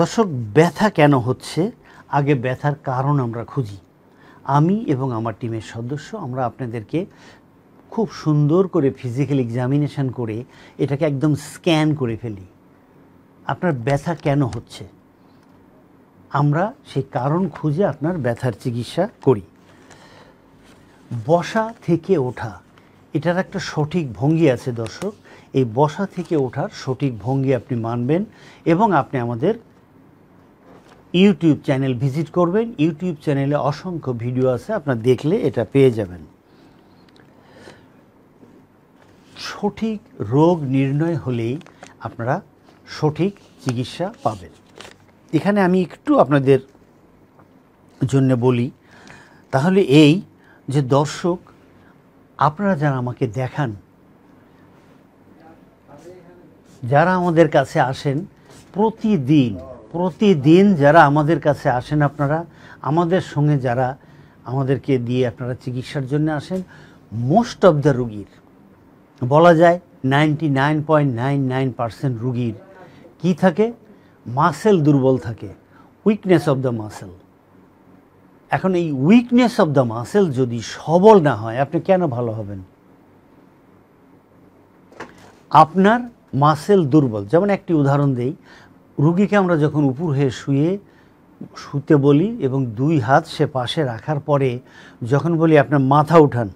দর্শক ব্যথা কেন হচ্ছে আগে ব্যথার কারণ আমরা খুঁজি আমি এবং আমার টিমের সদস্য আমরা আপনাদেরকে খুব সুন্দর করে ফিজিক্যাল এক্সামিনেশান করে এটাকে একদম স্ক্যান করে ফেলি আপনার ব্যথা কেন হচ্ছে আমরা সেই কারণ খুঁজে আপনার ব্যথার চিকিৎসা করি বসা থেকে ওঠা এটার একটা সঠিক ভঙ্গি আছে দর্শক এই বসা থেকে ওঠার সঠিক ভঙ্গি আপনি মানবেন এবং আপনি আমাদের ইউটিউব চ্যানেল ভিজিট করবেন ইউটিউব চ্যানেলে অসংখ্য ভিডিও আছে আপনার দেখলে এটা পেয়ে যাবেন সঠিক রোগ নির্ণয় হলেই আপনারা সঠিক চিকিৎসা পাবেন এখানে আমি একটু আপনাদের জন্য বলি তাহলে এই যে দর্শক আপনারা যারা আমাকে দেখান যারা আমাদের কাছে আসেন প্রতিদিন প্রতিদিন যারা আমাদের কাছে আসেন আপনারা আমাদের সঙ্গে যারা আমাদেরকে দিয়ে আপনারা চিকিৎসার জন্য আসেন মোস্ট অব দ্য রুগীর বলা যায় ninety nine point nine nine percent রুগীর কী থাকে মাসেল দুর্বল থাকে উইকনেস অব দ্য মাসেল এখন এই উইকনেস অব দ্য মাসেল যদি সবল না হয় আপনি কেন ভালো হবেন আপনার মাসেল দুর্বল যেমন একটি উদাহরণ দেই রুগীকে আমরা যখন উপর হয়ে শুয়ে শুতে বলি এবং দুই হাত সে পাশে রাখার পরে যখন বলি আপনার মাথা উঠান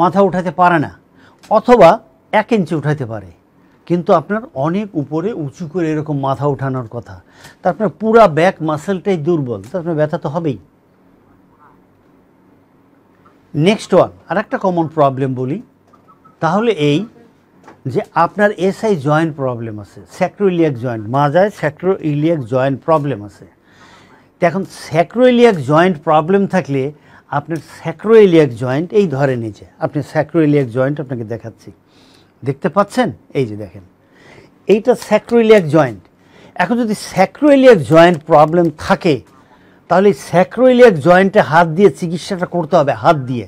মাথা উঠাতে পারে না অথবা এক ইঞ্চি উঠাতে পারে কিন্তু আপনার অনেক উপরে উঁচু করে এরকম মাথা উঠানোর কথা তা আপনার পুরা ব্যাক মাসেলটাই দুর্বল তা আপনার ব্যথা তো হবেই নেক্সট ওয়ান আর একটা কমন প্রবলেম বলি তাহলে এই যে আপনার এসআই জয়েন্ট প্রবলেম আছে স্যাক্রোইলিয়াক জয়েন্ট মাজায় স্যাক্রোইলিয়াক জয়েন্ট প্রবলেম আছে এখন স্যাক্রোইলিয়াক জয়েন্ট প্রবলেম থাকলে আপনার স্যাক্রোইলিয়াক জয়েন্ট এই ধরে নিচে আপনি স্যাক্রোইলিয়াক জয়েন্ট আপনাকে দেখাচ্ছি দেখতে পাচ্ছেন এই যে দেখেন এইটা স্যাক্রোইলিয়াক জয়েন্ট এখন যদি স্যাক্রোইলিয়াক জয়েন্ট প্রবলেম থাকে তাহলে স্যাক্রোইলিয়াক জয়েন্টে হাত দিয়ে চিকিৎসাটা করতে হবে হাত দিয়ে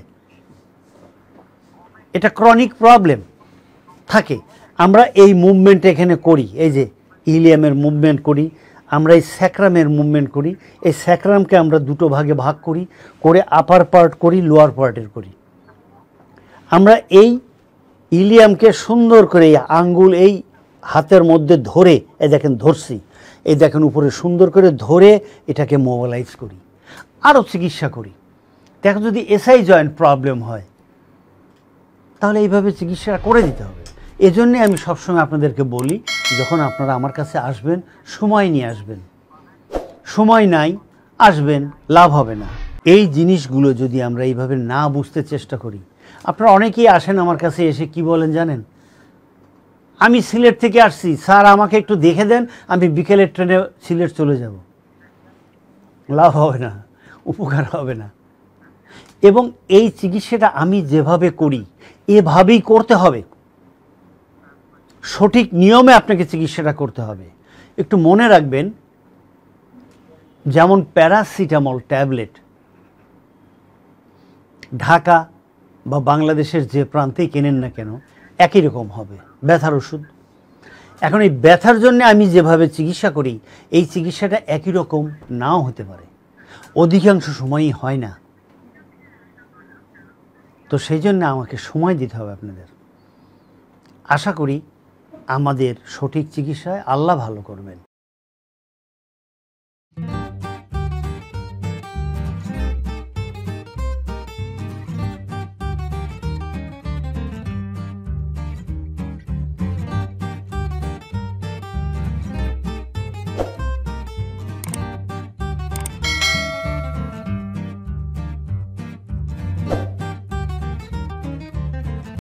এটা ক্রনিক প্রবলেম থাকে আমরা এই মুভমেন্ট এখানে করি এই যে ইলিয়ামের মুভমেন্ট করি আমরা এই স্যাক্রামের মুভমেন্ট করি এই স্যাক্রামকে আমরা দুটো ভাগে ভাগ করি করে আপার পার্ট করি লোয়ার পার্টের করি আমরা এই ইলিয়ামকে সুন্দর করে এই আঙ্গুল এই হাতের মধ্যে ধরে এই দেখেন ধরছি এই দেখেন উপরে সুন্দর করে ধরে এটাকে মোবালাইজ করি আরও চিকিৎসা করি দেখো যদি এসআই জয়েন্ট প্রবলেম হয় তাহলে এইভাবে চিকিৎসা করে দিতে হবে এজন্যে আমি সবসময় আপনাদেরকে বলি যখন আপনারা আমার কাছে আসবেন সময় নিয়ে আসবেন সময় নাই আসবেন লাভ হবে না এই জিনিসগুলো যদি আমরা এইভাবে না বুঝতে চেষ্টা করি আপনারা অনেকেই আসেন আমার কাছে এসে কি বলেন জানেন আমি সিলেট থেকে আসছি স্যার আমাকে একটু দেখে দেন আমি বিকেলের ট্রেনে সিলেট চলে যাব লাভ হবে না উপকার হবে না এবং এই চিকিৎসাটা আমি যেভাবে করি এভাবেই করতে হবে সঠিক নিয়মে আপনাকে চিকিৎসাটা করতে হবে একটু মনে রাখবেন যেমন প্যারাসিটামল ট্যাবলেট ঢাকা বা বাংলাদেশের যে প্রান্তেই কেনেন না কেন একই রকম হবে ব্যথার ওষুধ এখন এই ব্যথার জন্য আমি যেভাবে চিকিৎসা করি এই চিকিৎসাটা একই রকম নাও হতে পারে অধিকাংশ সময়ই হয় না তো সেই জন্য আমাকে সময় দিতে হবে আপনাদের আশা করি আমাদের সঠিক চিকিৎসায় আল্লাহ ভালো করবেন